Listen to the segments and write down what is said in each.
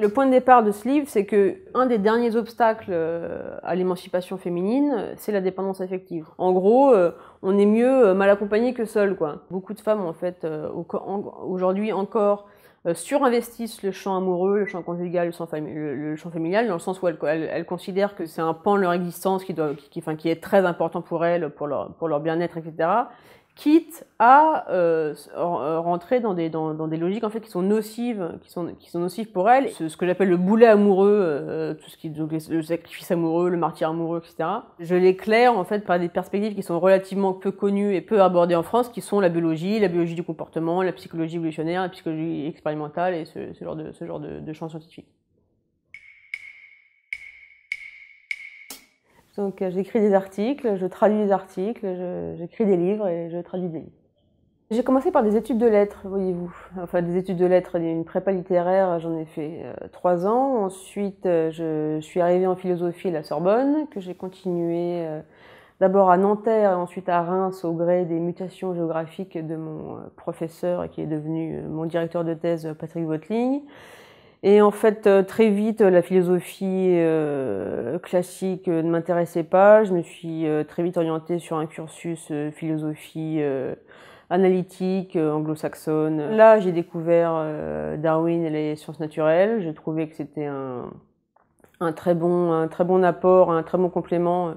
Le point de départ de ce livre, c'est que un des derniers obstacles euh, à l'émancipation féminine, c'est la dépendance affective. En gros, euh, on est mieux euh, mal accompagné que seul, quoi. Beaucoup de femmes, en fait, aujourd'hui encore, surinvestissent le champ amoureux, le champ conjugal, le champ, familial, dans le sens où elles, considèrent que c'est un pan de leur existence qui, qui, est très important pour elles, pour leur bien-être, etc quitte à euh, euh, rentrer dans des, dans, dans, des logiques en fait qui sont nocives, qui sont, qui sont nocives pour elle. Ce, ce que j'appelle le boulet amoureux, euh, tout ce qui donc le sacrifice amoureux, le martyr amoureux, etc. Je l'éclaire en fait par des perspectives qui sont relativement peu connues et peu abordées en France, qui sont la biologie, la biologie du comportement, la psychologie évolutionnaire, la psychologie expérimentale et ce, ce genre de ce genre de, de champs scientifiques. Donc euh, j'écris des articles, je traduis des articles, j'écris des livres et je traduis des livres. J'ai commencé par des études de lettres, voyez-vous. Enfin, des études de lettres, une prépa littéraire, j'en ai fait euh, trois ans. Ensuite, euh, je, suis arrivée en philosophie à la Sorbonne, que j'ai continué d'abord à Nanterre et ensuite à Reims au gré des mutations géographiques de mon professeur qui est devenu mon directeur de thèse, Patrick Votling. Et en fait, euh, très vite, la philosophie euh, classique euh, ne m'intéressait pas. Je me suis très vite orientée sur un cursus philosophie analytique anglo-saxonne. Là, j'ai découvert Darwin et les sciences naturelles. J'ai trouvais que c'était un, très un très bon apport, un très bon complément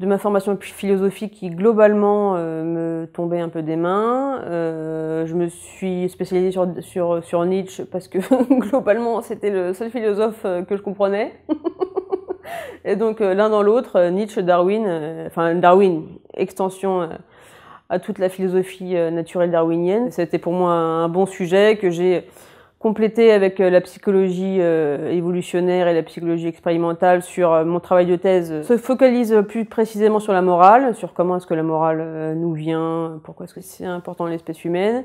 de ma formation philosophique qui globalement euh, me tombait un peu des mains. Euh, je me suis spécialisée sur, sur, sur Nietzsche parce que globalement c'était le seul philosophe euh, que je comprenais. et donc l'un dans l'autre, Nietzsche, Darwin, enfin Darwin, extension à toute la philosophie naturelle darwinienne. C'était pour moi un bon sujet que j'ai complété avec euh, la psychologie euh, évolutionnaire et la psychologie expérimentale sur euh, mon travail de thèse se focalise plus précisément sur la morale, sur comment est-ce que la morale nous vient, pourquoi est-ce que c'est important l'espèce humaine.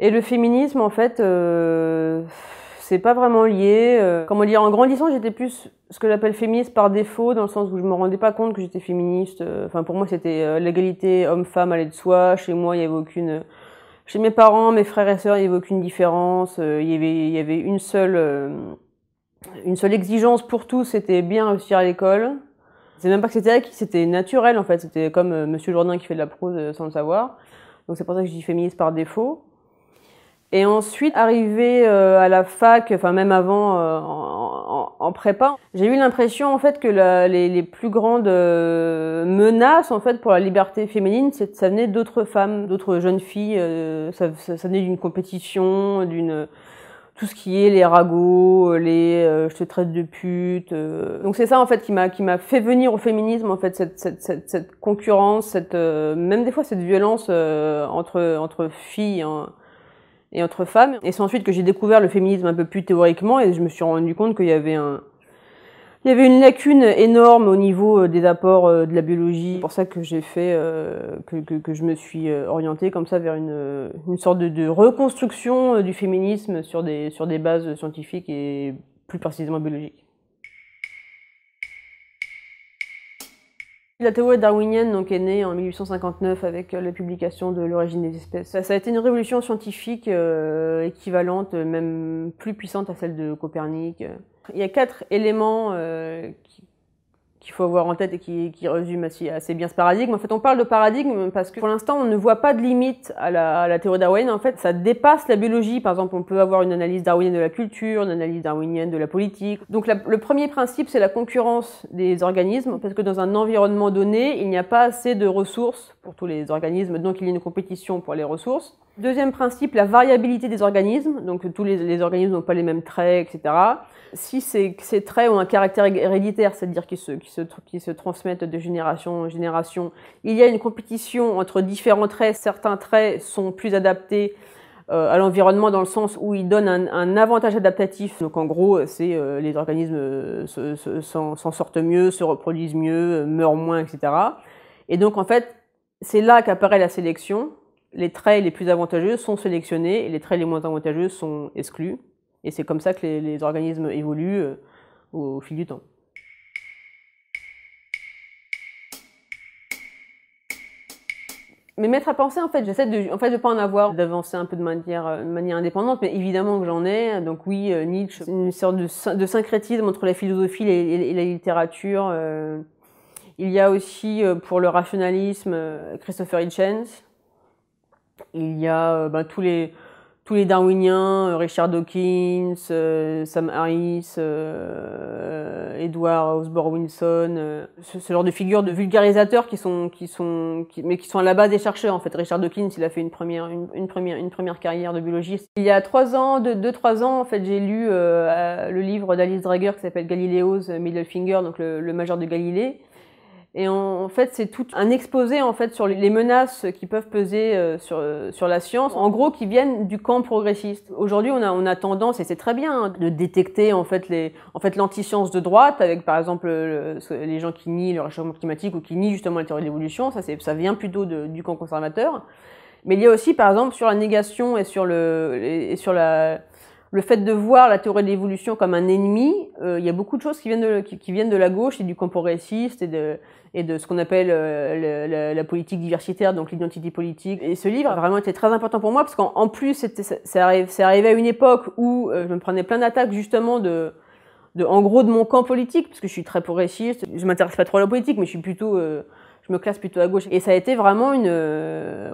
Et le féminisme, en fait, c'est pas vraiment lié. comment dire, en grandissant, j'étais plus ce que j'appelle féministe par défaut, dans le sens où je me rendais pas compte que j'étais féministe. Enfin, pour moi, c'était l'égalité homme-femme allait de soi. Chez moi, il y avait aucune chez mes parents, mes frères et sœurs, il n'y avait aucune différence. Euh, il, y avait, une seule, euh, une seule exigence pour tous, c'était bien réussir à l'école. C'est même pas que c'était c'était naturel en fait. C'était comme M. Euh, Monsieur Jourdain qui fait de la prose sans le savoir. Donc c'est pour ça que je dis féministe par défaut. Et ensuite, arrivé à la fac, enfin même avant, en prépa, j'ai eu l'impression en fait que la, les, les, plus grandes euh, menaces en fait pour la liberté féminine, c'est ça venait d'autres femmes, d'autres jeunes filles, euh, ça, ça, venait d'une compétition, d'une euh, tout ce qui est les ragots, les je te traite de pute. Donc c'est ça en fait qui m'a qui m'a fait venir au féminisme en fait cette cette, cette, cette concurrence, cette même des fois cette violence entre entre filles. Hein et entre femmes. Et c'est ensuite que j'ai découvert le féminisme un peu plus théoriquement et je me suis rendu compte qu'il y avait un, il y avait une lacune énorme au niveau euh, des apports euh, de la biologie. C'est pour ça que j'ai fait, euh, que, que, je me suis orientée comme ça vers une, une sorte de, de, reconstruction du féminisme sur des, sur des bases scientifiques et plus précisément biologiques. La théorie darwinienne donc, est née en 1859 avec euh, la publication de L'origine des espèces. Ça, a été une révolution scientifique euh, équivalente, même plus puissante à celle de Copernic. Il y a quatre éléments euh, qui, qu'il faut avoir en tête et qui, résume assez, bien ce paradigme. En fait, on parle de paradigme parce que pour l'instant, on ne voit pas de limite à la, théorie darwinienne. En fait, ça dépasse la biologie. Par exemple, on peut avoir une analyse darwinienne de la culture, une analyse darwinienne de la politique. Donc, le premier principe, c'est la concurrence des organismes parce que dans un environnement donné, il n'y a pas assez de ressources pour tous les organismes, donc il y a une compétition pour les ressources. Deuxième principe, la variabilité des organismes, donc tous les, organismes n'ont pas les mêmes traits, etc. Si ces, traits ont un caractère héréditaire, c'est-à-dire qu'ils se, qui se, transmettent de génération en génération, il y a une compétition entre différents traits, certains traits sont plus adaptés euh, à l'environnement dans le sens où ils donnent un, avantage adaptatif. Donc en gros, c'est euh, les organismes euh, s'en sortent mieux, se reproduisent mieux, meurent moins, etc. Et donc en fait, c'est là qu'apparaît la sélection. Les traits les plus avantageux sont sélectionnés et les traits les moins avantageux sont exclus. Et c'est comme ça que les, organismes évoluent euh, au, fil du temps. Mais mettre à penser, en fait, j'essaie de, en fait, de pas en avoir, d'avancer un peu de manière, euh, manière indépendante, mais évidemment que j'en ai. Donc oui, euh, Nietzsche, une sorte de, syncrétisme entre la philosophie et, la littérature. Il y a aussi euh, pour le rationalisme euh, Christopher Hitchens. Il y a euh, bah, tous les tous les darwiniens, Richard Dawkins, Sam Harris, Edward Osborne wilson ce, genre de figures de vulgarisateurs qui sont qui sont mais qui sont à la base des chercheurs en fait. Richard Dawkins, il a fait une première une, première une première carrière de biologiste. Il y a trois ans, de deux trois ans en fait, j'ai lu le livre d'Alice Drager qui s'appelle Galileo's Middle Finger, donc le, le majeur de Galilée. Et en fait, c'est tout un exposé en fait sur les menaces qui peuvent peser euh, sur, euh, sur la science, en gros, qui viennent du camp progressiste. Aujourd'hui, on a, on a tendance, et c'est très bien, hein, de détecter en fait les, en fait l'anti-science de droite, avec par exemple euh, les gens qui nient le réchauffement climatique ou qui nient justement la théorie de l'évolution. Ça, c'est, ça vient plutôt de, du camp conservateur. Mais il y a aussi, par exemple, sur la négation et sur le, et sur la le fait de voir la théorie de l'évolution comme un ennemi, euh, il y a beaucoup de choses qui viennent de, qui, viennent de la gauche et du camp progressiste et de, et de ce qu'on appelle euh, la, politique diversitaire, donc l'identité politique. Et ce livre a vraiment été très important pour moi parce qu'en plus, c'est arrivé, à une époque où euh, je me prenais plein d'attaques justement de, de, en gros, de mon camp politique, parce que je suis très progressiste, je m'intéresse pas trop à la politique, mais je suis plutôt je me classe plutôt à gauche. Et ça a été vraiment une,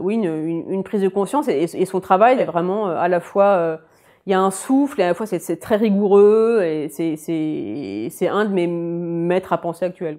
oui, une, prise de conscience et, son travail est vraiment à la fois il y a un souffle et à la fois c'est très rigoureux et c'est un de mes maîtres à penser actuels.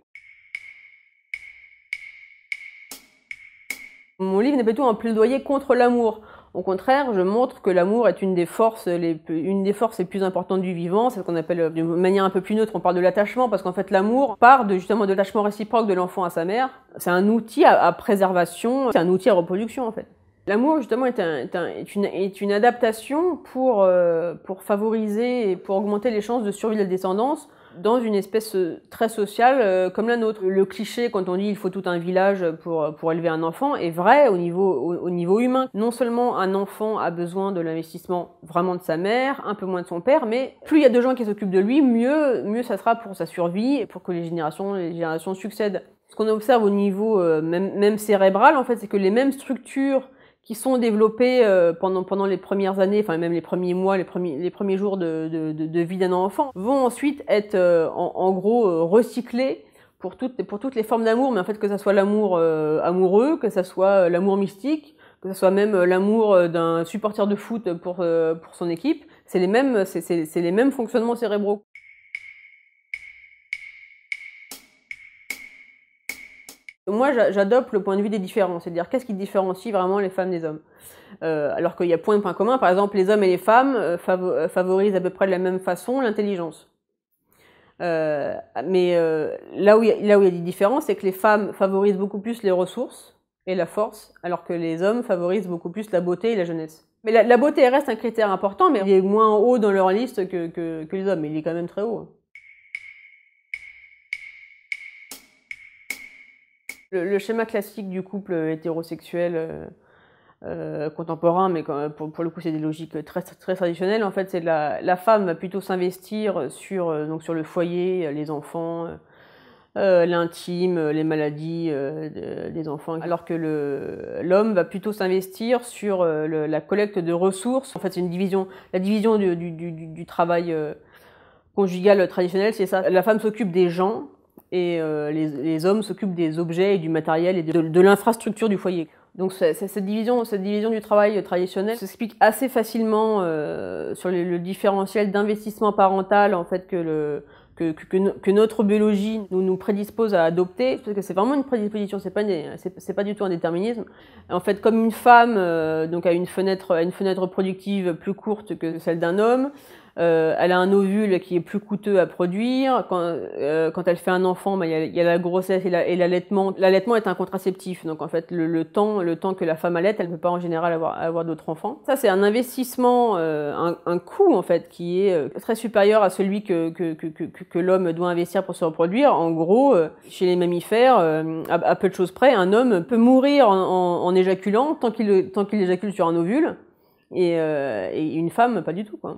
Mon livre n'est pas du tout un plaidoyer contre l'amour. Au contraire, je montre que l'amour est une des forces les une des forces les plus importantes du vivant, c'est ce qu'on appelle euh, d'une manière un peu plus neutre, on parle de l'attachement parce qu'en fait l'amour part de justement de l'attachement réciproque de l'enfant à sa mère. C'est un outil à préservation, c'est un outil à reproduction en fait. L'amour, justement, est, une, est, une, adaptation pour, euh, pour favoriser et pour augmenter les chances de survie de la descendance dans une espèce euh, très sociale euh, comme la nôtre. Le cliché, quand on dit il faut tout un village pour, pour élever un enfant, est vrai au niveau, niveau humain. Non seulement un enfant a besoin de l'investissement vraiment de sa mère, un peu moins de son père, mais plus il y a de gens qui s'occupent de lui, mieux, mieux ça sera pour sa survie et pour que les générations, les générations succèdent. Ce qu'on observe au niveau même, même cérébral, en fait, c'est que les mêmes structures qui sont développés euh, pendant, pendant les premières années, enfin même les premiers mois, les premiers, les premiers jours de, de, vie d'un enfant, vont ensuite être euh, en, gros euh, recyclés pour toutes, pour toutes les formes d'amour, mais en fait que ça soit l'amour amoureux, que ce soit l'amour mystique, que ce soit même l'amour d'un supporter de foot pour, pour son équipe, c'est les mêmes, c'est les mêmes fonctionnements cérébraux. Moi, j'adopte le point de vue des différences, c'est-à-dire qu'est-ce qui différencie vraiment les femmes des hommes. Euh, alors qu'il y a point de point commun, par exemple, les hommes et les femmes euh, euh, favorisent à peu près de la même façon l'intelligence. mais là où il y, a des différences, c'est que les femmes favorisent beaucoup plus les ressources et la force, alors que les hommes favorisent beaucoup plus la beauté et la jeunesse. Mais la, beauté reste un critère important, mais il est moins haut dans leur liste que les hommes, mais il est quand même très haut. le, schéma classique du couple hétérosexuel euh, euh, contemporain, mais pour, le coup c'est des logiques très, très traditionnelles, en fait c'est la, la femme va plutôt s'investir sur, euh, donc sur le foyer, les enfants. l'intime, les maladies des enfants, alors que l'homme va plutôt s'investir sur la collecte de ressources. En fait, c'est une division, la division du, du travail conjugal traditionnel, c'est ça. La femme s'occupe des gens et euh, les, hommes s'occupent des objets et du matériel et de, l'infrastructure du foyer. Donc cette, division, du travail euh, traditionnel s'explique assez facilement euh, sur le, différentiel d'investissement parental en fait que que, notre biologie nous, prédispose à adopter, parce que c'est vraiment une prédisposition, c'est pas, pas du tout un déterminisme. En fait, comme une femme donc a une fenêtre, a une fenêtre productive plus courte que celle d'un homme, euh, elle a un ovule qui est plus coûteux à produire. Quand, euh, elle fait un enfant, bah, il y, a la grossesse et l'allaitement. l'allaitement est un contraceptif, donc en fait le, temps, le temps que la femme allaite, elle ne peut pas en général avoir, d'autres enfants. Ça c'est un investissement, euh, un, coût en fait qui est très supérieur à celui que, l'homme doit investir pour se reproduire. En gros, chez les mammifères, à, peu de choses près, un homme peut mourir en, éjaculant tant qu'il éjacule sur un ovule. Et, et, une femme, pas du tout. Quoi.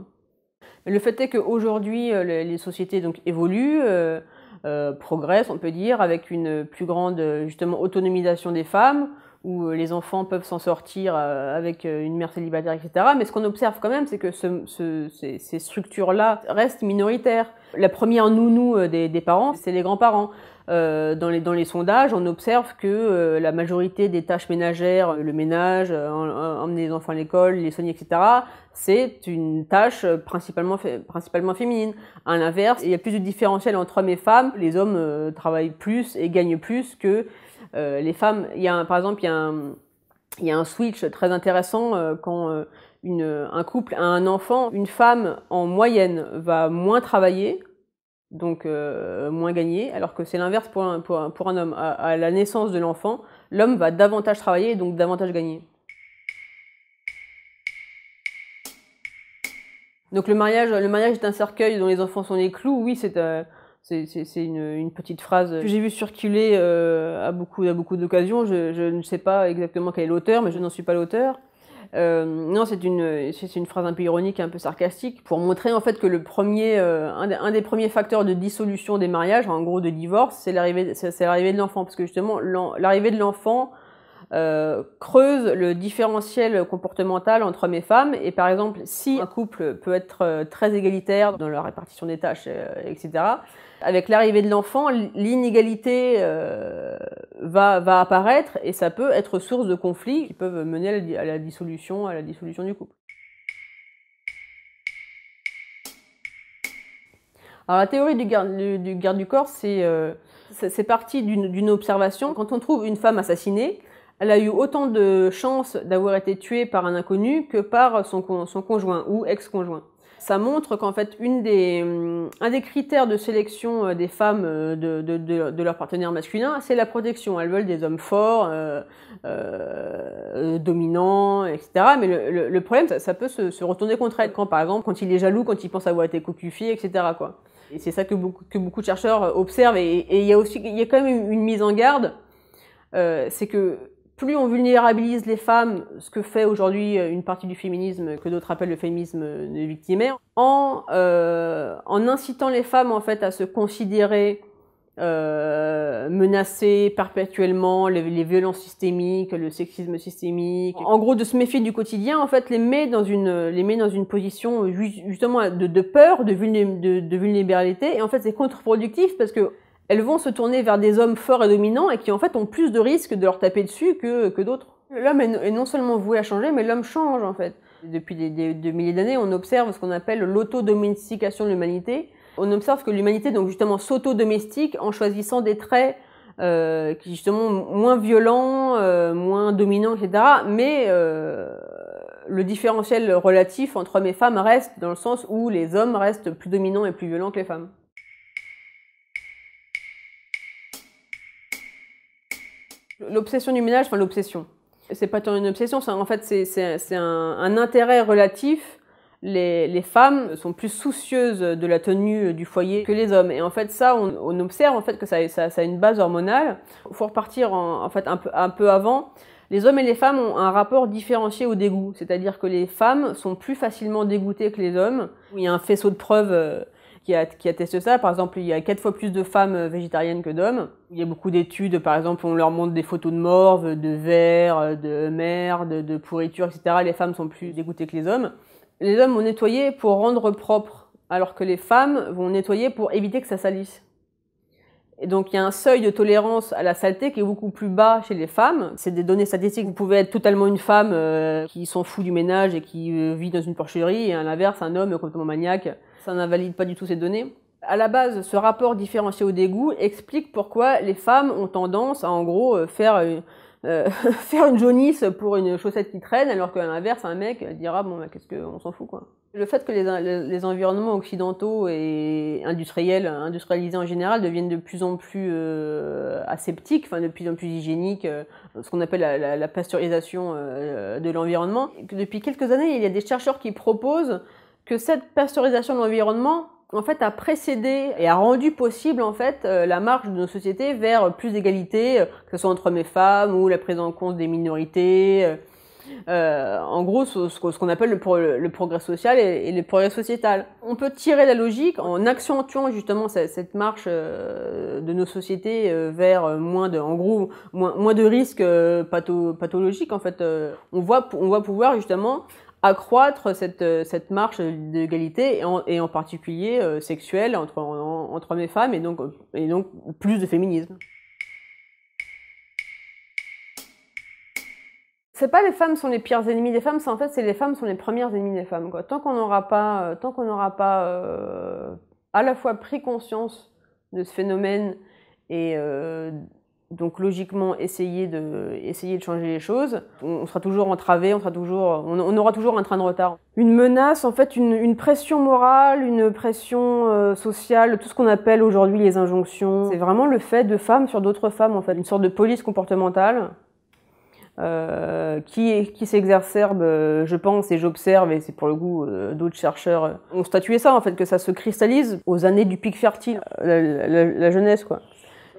Le fait est qu'aujourd'hui, euh, les sociétés donc, évoluent, euh, euh, progressent, on peut dire, avec une plus grande justement autonomisation des femmes, où les enfants peuvent s'en sortir avec une mère célibataire, etc. Mais ce qu'on observe quand même, c'est que ces, structures-là restent minoritaires. La première nounou des parents, c'est les grands-parents. Euh, dans, les, dans les sondages, on observe que euh, la majorité des tâches ménagères, le ménage, euh, emmener les enfants à l'école, les soigner, etc., c'est une tâche principalement, principalement féminine. À l'inverse, il y a plus de différentiel entre hommes et femmes. Les hommes travaillent plus et gagnent plus que les femmes. Il y a par exemple, il y a un, il y a un switch très intéressant quand une, un couple a un enfant. Une femme, en moyenne, va moins travailler donc euh, moins gagné, alors que c'est l'inverse pour un, homme. À, la naissance de l'enfant, l'homme va davantage travailler et donc davantage gagner. Donc le mariage, le mariage est un cercueil dont les enfants sont les clous, oui, c'est euh, une, petite phrase que j'ai vue circuler euh, à beaucoup, d'occasions. Je, je, ne sais pas exactement quel est l'auteur, mais je n'en suis pas l'auteur. Euh, non, c'est une, phrase un peu ironique, un peu sarcastique, pour montrer en fait que le premier, euh, un, des premiers facteurs de dissolution des mariages, en gros de divorce, c'est l'arrivée, c'est, de l'enfant, parce que justement, l'arrivée de l'enfant euh, creuse le différentiel comportemental entre hommes et femmes. Et par exemple, si un couple peut être très égalitaire dans la répartition des tâches, etc avec l'arrivée de l'enfant, l'inégalité euh, va, apparaître et ça peut être source de conflits qui peuvent mener à la dissolution, à la dissolution du couple. Alors la théorie du garde du, corps, c'est euh, parti d'une observation. Quand on trouve une femme assassinée, elle a eu autant de chances d'avoir été tuée par un inconnu que par son conjoint ou ex-conjoint ça montre qu'en fait, une des, hum, un des critères de sélection euh, des femmes euh, de, de, de, de leurs c'est la protection. Elles veulent des hommes forts, euh, euh, dominants, etc. Mais le, le, problème, ça, ça peut se, se, retourner contre elles. Quand, par exemple, quand il est jaloux, quand il pense avoir été cocufié, etc. Quoi. Et c'est ça que beaucoup, que beaucoup de chercheurs euh, observent. Et il y a aussi, il y a quand même une, une mise en garde. Euh, c'est que plus on vulnérabilise les femmes, ce que fait aujourd'hui euh, une partie du féminisme que d'autres appellent le féminisme euh, victimaire, hein, en, euh, en incitant les femmes en fait à se considérer menacées perpétuellement, les, violences systémiques, le sexisme systémique, en gros de se méfier du quotidien, en fait les met dans une les met dans une position justement de, peur, de, de vulnérabilité et en fait c'est contre-productif parce que elles vont se tourner vers des hommes forts et dominants et qui en fait ont plus de risques de leur taper dessus que, que d'autres. L'homme est non seulement voué à changer, mais l'homme change en fait. Depuis des, des, milliers d'années, on observe ce qu'on appelle l'autodomestication de l'humanité. On observe que l'humanité donc justement s'autodomestique en choisissant des traits euh, qui justement moins violents, euh, moins dominants, etc. Mais euh, le différentiel relatif entre hommes et femmes reste dans le sens où les hommes restent plus dominants et plus violents que les femmes. L'obsession du ménage, enfin l'obsession, c'est pas tant une obsession, en fait c'est un, intérêt relatif. Les, femmes sont plus soucieuses de la tenue du foyer que les hommes. Et en fait, ça, on, observe en fait que ça, a une base hormonale. Il faut repartir en, fait un peu, un peu avant. Les hommes et les femmes ont un rapport différencié au dégoût, c'est-à-dire que les femmes sont plus facilement dégoûtées que les hommes. Il y a un faisceau de preuves euh, qui a, ça. Par exemple, il y a quatre fois plus de femmes euh, végétariennes que d'hommes. Il y a beaucoup d'études, par exemple, on leur montre des photos de morve, de verre, euh, de merde, de pourriture, etc. Les femmes sont plus dégoûtées que les hommes. Les hommes vont nettoyer pour rendre propre, alors que les femmes vont nettoyer pour éviter que ça salisse. Et donc, il y a un seuil de tolérance à la saleté qui est beaucoup plus bas chez les femmes. C'est des données statistiques. Vous pouvez être totalement une femme euh, qui s'en fout du ménage et qui euh, vit dans une porcherie, et à l'inverse, un homme complètement maniaque. Ça n'invalide pas du tout ces données. À la base, ce rapport différencié au dégoût explique pourquoi les femmes ont tendance à, en gros, euh, faire euh, faire une jaunisse pour une chaussette qui traîne, alors qu'à l'inverse, un mec dira bon, ben qu'est-ce qu'on s'en fout quoi. Le fait que les, les, environnements occidentaux et industriels, industrialisés en général, deviennent de plus en plus euh, aseptiques, enfin de plus en plus hygiéniques, euh, ce qu'on appelle la, la pasteurisation de l'environnement. Depuis quelques années, il y a des chercheurs qui proposent que cette pasteurisation de l'environnement en fait a précédé et a rendu possible en fait euh, la marche de nos sociétés vers plus d'égalité, euh, que ce soit entre hommes et femmes ou la prise en compte des minorités. Euh, en gros, ce, qu'on appelle le, progrès social et, le progrès sociétal. On peut tirer la logique en accentuant justement cette, marche de nos sociétés vers moins de, en gros, moins, de risques pathologiques. En fait, on voit on va pouvoir justement accroître cette, euh, cette marche d'égalité, et en, particulier euh, sexuelle, entre, entre hommes et femmes, et donc, euh, et donc plus de féminisme. C'est pas les femmes sont les pires ennemies des femmes, c'est en fait c'est les femmes sont les premières ennemies des femmes. Tant qu'on n'aura pas, tant qu'on n'aura pas à la fois pris conscience de ce phénomène et donc logiquement, essayer de, essayer de changer les choses. On sera toujours entravé, on, sera toujours, on, aura toujours un train de retard. Une menace, en fait, une, une pression morale, une pression euh, sociale, tout ce qu'on appelle aujourd'hui les injonctions. C'est vraiment le fait de femmes sur d'autres femmes, en fait, une sorte de police comportementale euh, qui, qui euh, je pense, et j'observe, et c'est pour le goût d'autres chercheurs, ont statué ça, en fait, que ça se cristallise aux années du pic fertile, la, jeunesse, quoi.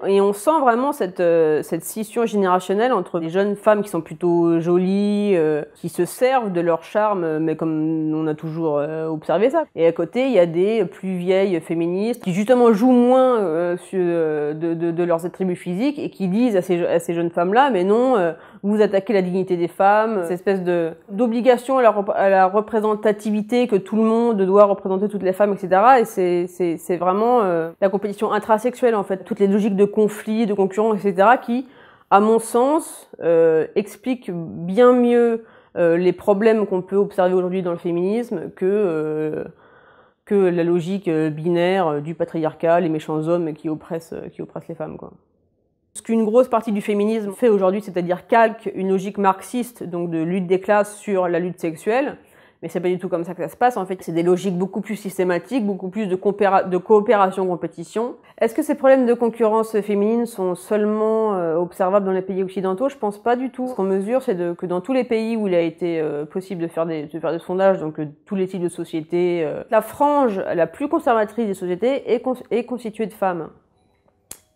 Et on sent vraiment cette, euh, cette scission générationnelle entre les jeunes femmes qui sont plutôt jolies, euh, qui se servent de leur charme, mais comme on a toujours euh, observé ça. Et à côté, il y a des plus vieilles féministes qui justement jouent moins de, de, leurs attributs physiques et qui disent à ces jeunes femmes-là, mais non, vous attaquez la dignité des femmes, cette espèce de d'obligation à la, à la représentativité que tout le monde doit représenter toutes les femmes, etc. Et c'est vraiment euh, la compétition intrasexuelle en fait, toutes les logiques de conflit, de concurrence, etc. qui, à mon sens, euh, expliquent bien mieux euh, les problèmes qu'on peut observer aujourd'hui dans le féminisme que euh, que la logique binaire du patriarcat, les méchants hommes qui oppressent qui oppressent les femmes quoi. Ce qu'une grosse partie du féminisme fait aujourd'hui, c'est-à-dire calque une logique marxiste, donc de lutte des classes sur la lutte sexuelle, mais c'est pas du tout comme ça que ça se passe. En fait, c'est des logiques beaucoup plus systématiques, beaucoup plus de, de coopération-compétition. Est-ce que ces problèmes de concurrence féminine sont seulement euh, observables dans les pays occidentaux Je pense pas du tout. Ce qu'on mesure, c'est que dans tous les pays où il a été euh, possible de faire des, de faire sondages, donc euh, tous les types de sociétés, la frange la plus conservatrice des sociétés est constituée de femmes.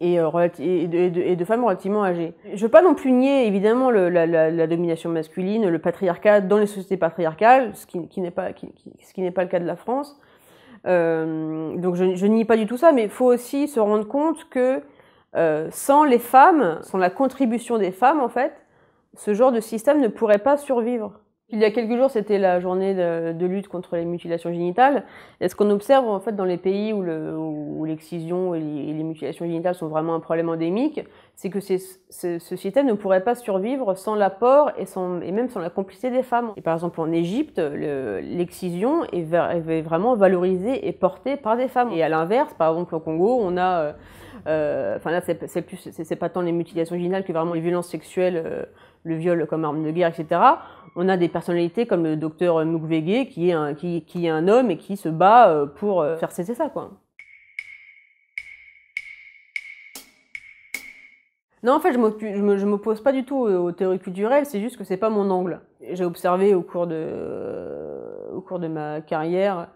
Euh, et, de, femmes relativement âgées. Je veux pas non plus nier évidemment la, domination masculine, le patriarcat dans les sociétés patriarcales, ce qui, n'est pas, ce qui n'est pas le cas de la France. Euh, donc je, je nie pas du tout ça, mais il faut aussi se rendre compte que euh, sans les femmes, sans la contribution des femmes en fait, ce genre de système ne pourrait pas survivre. Il y a quelques jours, c'était la journée de, lutte contre les mutilations génitales. Et ce qu'on observe en fait dans les pays où, l'excision et, et, les mutilations génitales sont vraiment un problème endémique, c'est que ces, sociétés ne pourraient pas survivre sans l'apport et, et même sans la complicité des femmes. Et par exemple en Égypte, l'excision est, vraiment valorisée et portée par des femmes. Et à l'inverse, par exemple au Congo, on a, euh, euh, enfin c'est, plus, c'est, pas tant les mutilations génitales que vraiment les violences sexuelles. Euh, le viol comme arme de guerre, etc. On a des personnalités comme le docteur Mukwege, qui est un, homme et qui se bat euh, pour euh, faire cesser ça, quoi. Non, en fait, je ne m'oppose pas du tout aux théories culturelles, c'est juste que c'est pas mon angle. J'ai observé au cours de, euh, ma carrière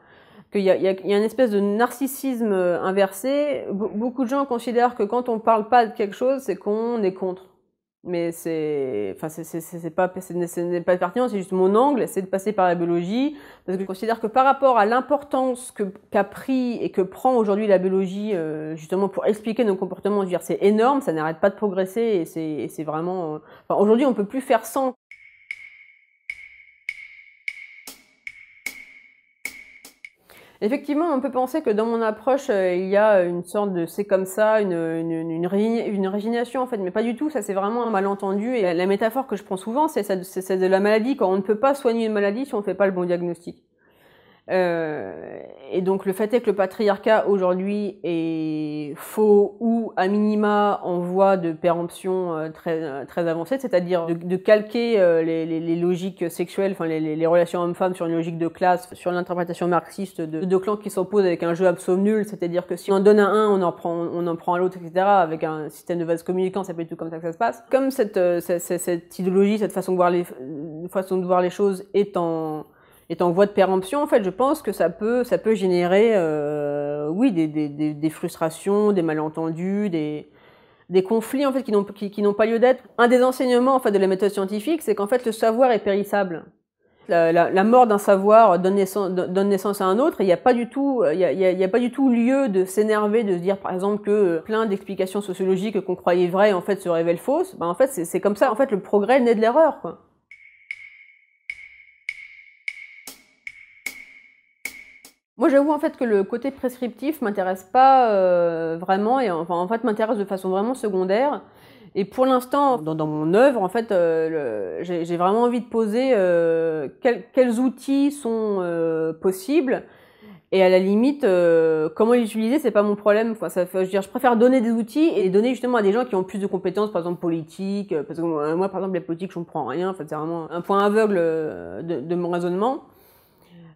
qu'il y a, une espèce de narcissisme inversé. beaucoup de gens considèrent que quand on ne parle pas de quelque chose, c'est qu'on est contre mais c'est enfin c'est pas ce n'est pas pertinent c'est juste mon angle c'est de passer par la biologie parce que je considère que par rapport à l'importance que qu'a pris et que prend aujourd'hui la biologie euh, justement pour expliquer nos comportements c'est énorme ça n'arrête pas de progresser et c'est vraiment euh, aujourd'hui on peut plus faire sans Effectivement, on peut penser que dans mon approche, euh, il y a une sorte de c'est comme ça, une, une, une, en fait, mais pas du tout, ça c'est vraiment un malentendu. Et la métaphore que je prends souvent, c'est celle de la maladie, quand on ne peut pas soigner une maladie si on ne fait pas le bon diagnostic. Euh, et donc le fait est que le patriarcat aujourd'hui est faux ou à minima en voie de péremption euh, très, euh, très avancée, c'est-à-dire de, de, calquer euh, les, les, les, logiques sexuelles, enfin les, les relations hommes-femmes sur une logique de classe, sur l'interprétation marxiste de deux clans qui s'opposent avec un jeu absolu nul, c'est-à-dire que si on en donne à un, on en prend, on en prend à l'autre, etc. Avec un système de vase communicant, c'est pas du tout comme ça que ça se passe. Comme cette, cette, cette, idéologie, cette façon de voir les, façon de voir les choses est en est en voie de péremption, en fait, je pense que ça peut, ça peut générer, euh, oui, des, des, des, frustrations, des malentendus, des, des conflits en fait qui n'ont qui, n'ont pas lieu d'être. Un des enseignements en fait de la méthode scientifique, c'est qu'en fait le savoir est périssable. La, mort d'un savoir donne naissance, à un autre. Il n'y a pas du tout, il y a, y a, pas du tout lieu de s'énerver, de se dire par exemple que euh, plein d'explications sociologiques qu'on croyait vraies en fait se révèlent fausses. Ben, en fait c'est comme ça. En fait le progrès naît de l'erreur. Moi, j'avoue en fait que le côté prescriptif m'intéresse pas euh, vraiment et enfin en fait m'intéresse de façon vraiment secondaire. Et pour l'instant, dans, mon œuvre, en fait, euh, j'ai vraiment envie de poser euh, quels outils sont possibles et à la limite, comment les utiliser, c'est pas mon problème. Enfin, ça, je, dire, je préfère donner des outils et donner justement à des gens qui ont plus de compétences, par exemple politiques. Parce que moi, par exemple, les politiques, je ne comprends rien. En fait, c'est vraiment un point aveugle de, de mon raisonnement.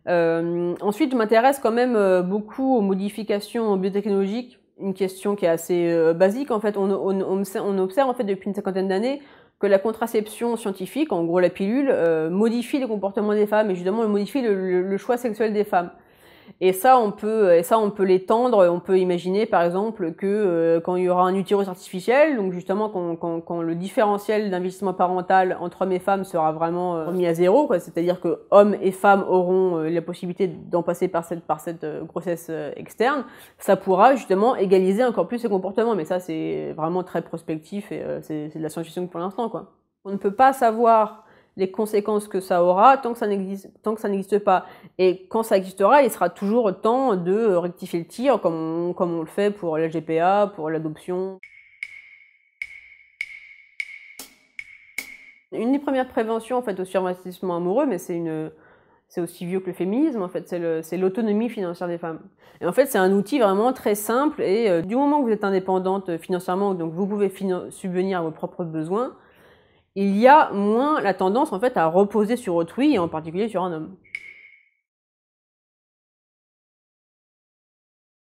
Euh, ensuite, je m'intéresse quand même euh, beaucoup aux modifications biotechnologiques, une question qui est assez euh, basique en fait. On, observe en fait depuis une cinquantaine d'années que la contraception scientifique, en gros la pilule, modifie les comportements des femmes et justement modifie le choix sexuel des femmes. Et ça, on peut, et ça, on peut l'étendre. On peut imaginer, par exemple, que euh, quand il y aura un utérus artificiel, donc justement quand, le différentiel d'investissement parental entre hommes et femmes sera vraiment euh, mis à zéro, C'est-à-dire que hommes et femmes auront euh, la possibilité d'en passer par cette, grossesse externe. Ça pourra justement égaliser encore plus ces comportements. Mais ça, c'est vraiment très prospectif et c'est de la science-fiction pour l'instant, quoi. On ne peut pas savoir les conséquences que ça aura tant que ça n'existe tant que ça n'existe pas et quand ça existera il sera toujours temps de rectifier le tir comme on, comme on le fait pour la GPA pour l'adoption une des premières préventions en fait au surinvestissement amoureux mais c'est une c'est aussi vieux que le féminisme, en fait, c'est l'autonomie financière des femmes. Et en fait, c'est un outil vraiment très simple, et euh, du moment que vous êtes indépendante euh, financièrement, donc vous pouvez subvenir à vos propres besoins, il y a moins la tendance en fait à reposer sur autrui et en particulier sur un homme.